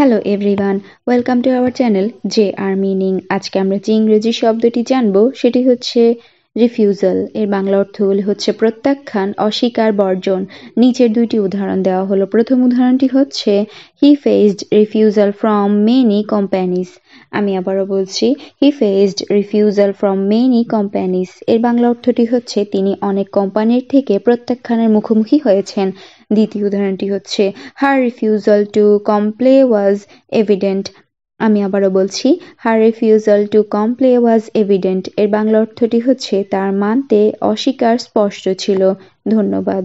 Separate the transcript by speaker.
Speaker 1: hello everyone welcome to our channel J R meaning আজকে আমরা যে ইংরেজি শব্দটি জানবো সেটি হচ্ছে রিফিউজাল এর বাংলা হল হচ্ছে প্রত্যাখ্যান অস্বীকার বর্জন নিচের দুইটি উদাহরণ দেওয়া হলো প্রথম উদাহরণটি হচ্ছে he faced refusal from many companies আমি আবারও বলছি he faced refusal from many companies এর বাংলা অর্থটি হচ্ছে তিনি অনেক কোম্পানির থেকে প্রত্যাখ্যানের মুখোমুখি হয়েছেন দ্বিতীয় উদাহরণটি হচ্ছে her refusal to comply was evident আমি আবারও বলছি her refusal to comply was evident এর বাংলা অর্থটি হচ্ছে তার মানতে অস্বীকার স্পষ্ট ছিল
Speaker 2: ধন্যবাদ